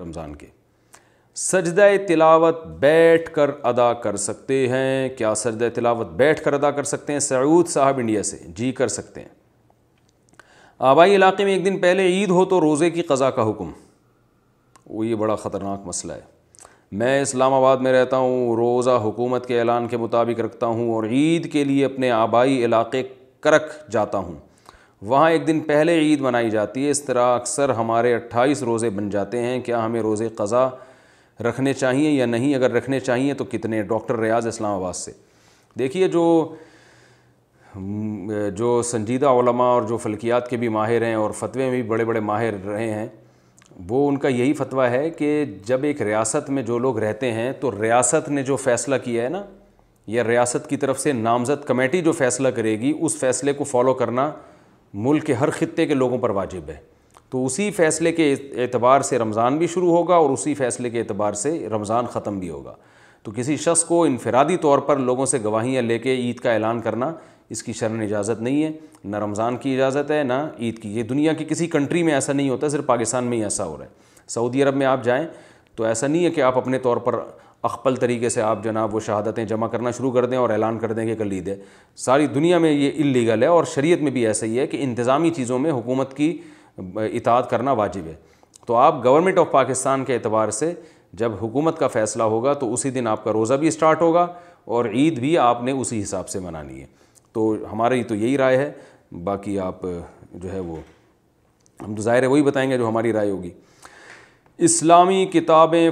रमज़ान के सजद तिलावत बैठ कर अदा कर सकते हैं क्या सजद तिलावत बैठ कर अदा कर सकते हैं सऊद साहब इंडिया से जी कर सकते हैं आबाई इलाके में एक दिन पहले ईद हो तो रोज़े की कज़ा का हुक्म वो ये बड़ा ख़तरनाक मसला है मैं इस्लामाबाद में रहता हूँ रोज़ा हुकूमत के ऐलान के मुताबिक रखता हूँ और ईद के लिए अपने आबाई इलाके करक जाता हूँ वहाँ एक दिन पहले ईद मनाई जाती है इस तरह अक्सर हमारे अट्ठाईस रोज़े बन जाते हैं क्या हमें रोज़े कज़ा रखने चाहिए या नहीं अगर रखने चाहिए तो कितने डॉक्टर रियाज इस्लामाबाद से देखिए जो जो संजीदा और जो फलकियात के भी माहिर हैं और फतवे में भी बड़े बड़े माहिर रहे हैं वो उनका यही फतवा है कि जब एक रियासत में जो लोग रहते हैं तो रियासत ने जो फ़ैसला किया है ना या रियासत की तरफ से नामजद कमेटी जो फ़ैसला करेगी उस फैसले को फॉलो करना मुल्क के हर खत्े के लोगों पर वाजिब है तो उसी फ़ैसले के एतबार से रमज़ान भी शुरू होगा और उसी फ़ैसले के एतबार से रमज़ान ख़त्म भी होगा तो किसी शख्स को इनफरादी तौर पर लोगों से गवाहियाँ लेके ईद का ऐलान करना इसकी शरण इजाज़त नहीं है ना रमज़ान की इजाज़त है ना ईद की ये दुनिया की किसी कंट्री में ऐसा नहीं होता सिर्फ पाकिस्तान में ही ऐसा हो रहा है सऊदी अरब में आप जाएँ तो ऐसा नहीं है कि आप अपने तौर पर अकपल तरीके से आप जनाब वो शहादतें जमा करना शुरू कर दें और ऐलान कर दें कि कल ईद है सारी दुनिया में ये इलीगल है और शरीयत में भी ऐसा ही है कि इंतज़ामी चीज़ों में हुकूमत की इतात करना वाजिब है तो आप गवर्नमेंट ऑफ पाकिस्तान के अतबार से जब हुकूमत का फ़ैसला होगा तो उसी दिन आपका रोज़ा भी स्टार्ट होगा और ईद भी आपने उसी हिसाब से मनानी है तो हमारी तो यही राय है बाकी आप जो है वो हम तो ज़ाहिर है वही बताएंगे जो हमारी राय होगी इस्लामी किताबें